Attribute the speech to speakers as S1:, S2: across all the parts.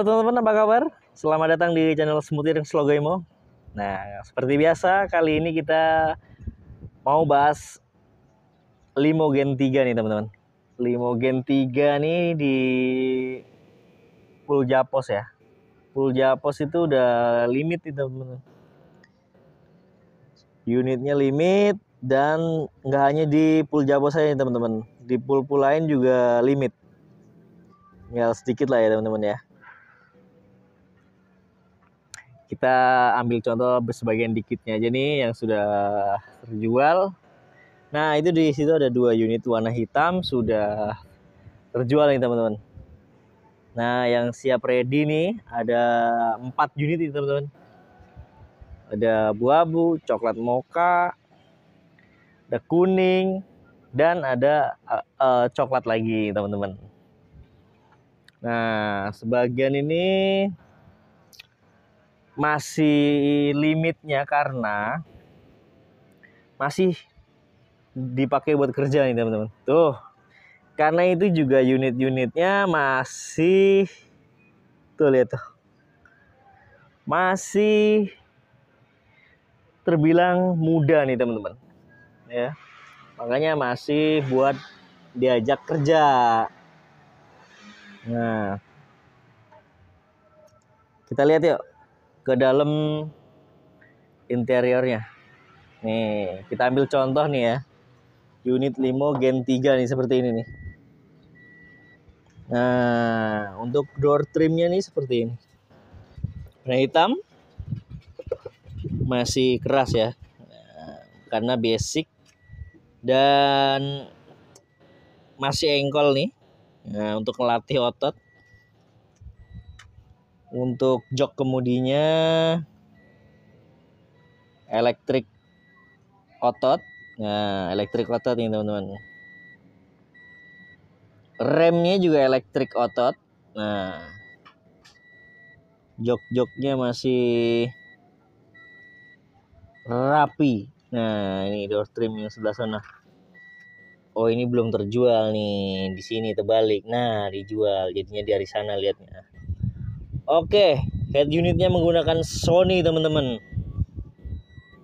S1: Halo teman-teman, apa kabar? Selamat datang di channel dan Slogoimo. Nah, seperti biasa, kali ini kita mau bahas Limo Gen 3 nih teman-teman. Limo Gen 3 nih di Full Japos ya. Full Japos itu udah limit nih teman-teman. Unitnya limit dan nggak hanya di Full Japos aja nih teman-teman. Di pool-pool lain juga limit. Tinggal sedikit lah ya teman-teman ya kita ambil contoh sebagian dikitnya aja nih yang sudah terjual. Nah, itu di situ ada dua unit warna hitam sudah terjual nih teman-teman. Nah, yang siap ready nih ada empat unit nih teman-teman. Ada buabu, coklat moka, ada kuning, dan ada uh, uh, coklat lagi teman-teman. Nah, sebagian ini masih limitnya karena masih dipakai buat kerja nih teman-teman. Tuh. Karena itu juga unit-unitnya masih tuh lihat tuh. Masih terbilang muda nih teman-teman. Ya. Makanya masih buat diajak kerja. Nah. Kita lihat yuk ke dalam interiornya. Nih, kita ambil contoh nih ya. Unit limo Gen 3 nih seperti ini nih. Nah, untuk door trimnya nih seperti ini. Warna hitam masih keras ya. karena basic dan masih engkol nih. Nah, untuk melatih otot untuk jok kemudinya elektrik otot. Nah, elektrik otot nih teman-teman. Remnya juga elektrik otot. Nah, jok-joknya masih rapi. Nah, ini door trim yang sebelah sana. Oh, ini belum terjual nih. Di sini terbalik. Nah, dijual. Jadinya dari sana lihatnya. Oke, head unitnya menggunakan Sony teman-teman.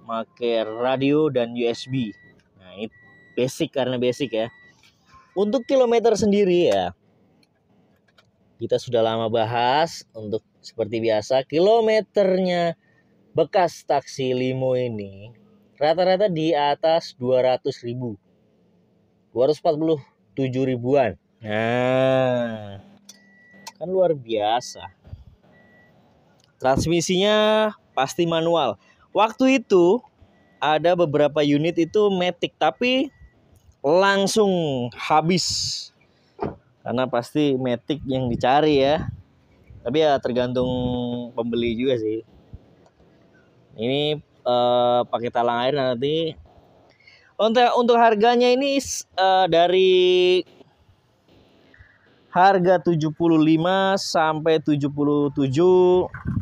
S1: Make radio dan USB. Nah, ini basic karena basic ya. Untuk kilometer sendiri ya. Kita sudah lama bahas untuk seperti biasa kilometernya bekas taksi limo ini rata-rata di atas 200 ribu. 247 ribuan. Nah, kan luar biasa. Transmisinya pasti manual. Waktu itu ada beberapa unit itu metik tapi langsung habis. Karena pasti metik yang dicari ya. Tapi ya tergantung pembeli juga sih. Ini uh, pakai talang air nanti untuk untuk harganya ini uh, dari harga 75 sampai 77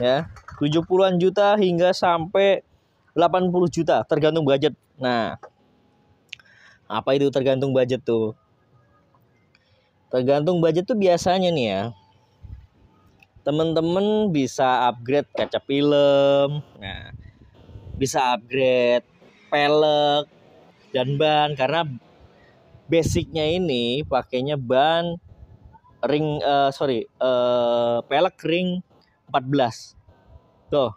S1: ya 70-an juta hingga sampai 80 juta tergantung budget nah apa itu tergantung budget tuh tergantung budget tuh biasanya nih ya temen-temen bisa upgrade kaca film nah bisa upgrade pelek dan ban karena basicnya ini pakainya ban ring uh, sorry uh, pelek ring 14. Tuh.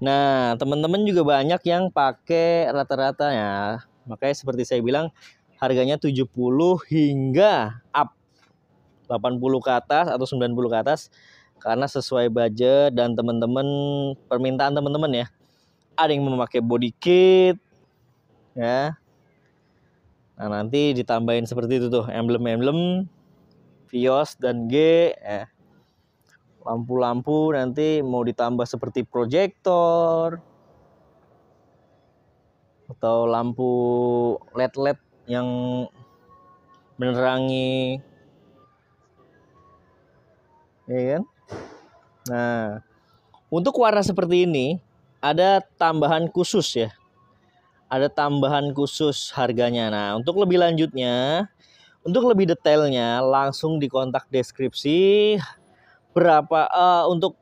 S1: Nah, teman-teman juga banyak yang pakai rata-rata ya. Makanya seperti saya bilang harganya 70 hingga up 80 ke atas atau 90 ke atas karena sesuai budget dan teman-teman permintaan teman-teman ya. Ada yang memakai body kit ya. Nah, nanti ditambahin seperti itu tuh emblem-emblem Vios dan G ya lampu-lampu nanti mau ditambah seperti proyektor atau lampu LED-LED yang menerangi ya kan nah untuk warna seperti ini ada tambahan khusus ya ada tambahan khusus harganya nah untuk lebih lanjutnya untuk lebih detailnya langsung di kontak deskripsi berapa uh, untuk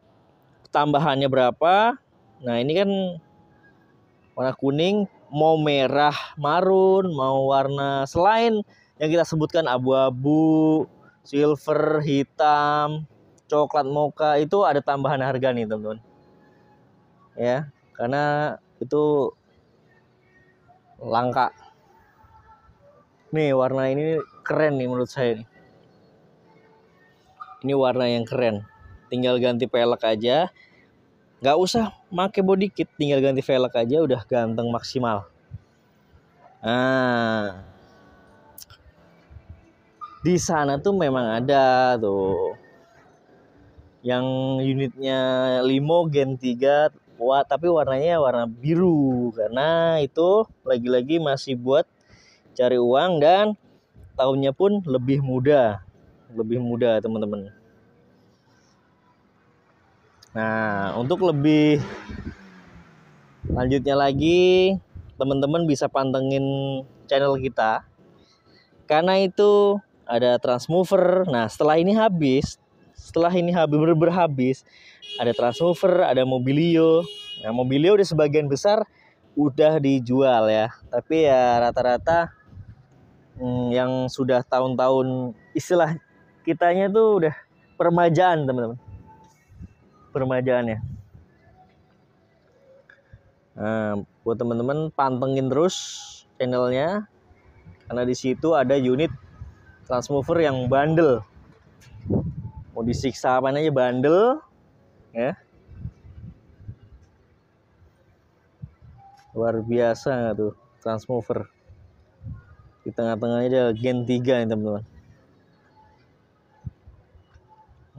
S1: tambahannya berapa. Nah, ini kan warna kuning, mau merah marun, mau warna selain yang kita sebutkan abu-abu, silver, hitam, coklat mocha itu ada tambahan harga nih, teman-teman. Ya, karena itu langka. Nih, warna ini keren nih menurut saya nih ini warna yang keren tinggal ganti velg aja nggak usah make body kit tinggal ganti velg aja udah ganteng maksimal nah di sana tuh memang ada tuh yang unitnya limo gen 3 wah tapi warnanya warna biru karena itu lagi-lagi masih buat cari uang dan tahunnya pun lebih muda lebih mudah teman-teman nah untuk lebih lanjutnya lagi teman-teman bisa pantengin channel kita karena itu ada transmover nah setelah ini habis setelah ini habis bener berhabis ada transmover ada mobilio nah mobilio udah sebagian besar udah dijual ya tapi ya rata-rata hmm, yang sudah tahun-tahun istilah kitanya tuh udah permajaan teman-teman permajaan ya nah, buat teman-teman pantengin terus channelnya karena di situ ada unit transmover yang bandel mau disiksa apa aja bandel ya luar biasa tuh transmover di tengah-tengahnya ada gen 3 nih teman-teman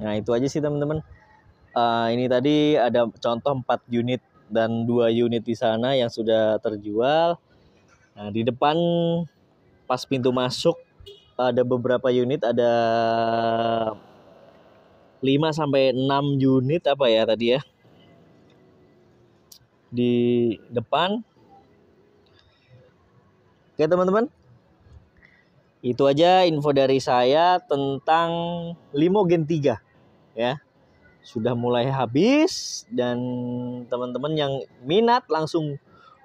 S1: Nah itu aja sih teman-teman. Uh, ini tadi ada contoh 4 unit dan 2 unit di sana yang sudah terjual. Nah di depan pas pintu masuk ada beberapa unit ada 5 sampai 6 unit apa ya tadi ya di depan Oke teman-teman itu aja info dari saya tentang Limo Gen 3 ya sudah mulai habis dan teman-teman yang minat langsung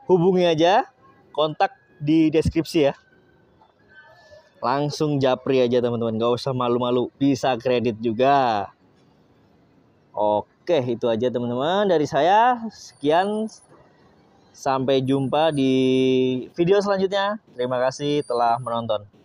S1: hubungi aja kontak di deskripsi ya langsung japri aja teman-teman gak usah malu-malu bisa kredit juga oke itu aja teman-teman dari saya sekian sampai jumpa di video selanjutnya terima kasih telah menonton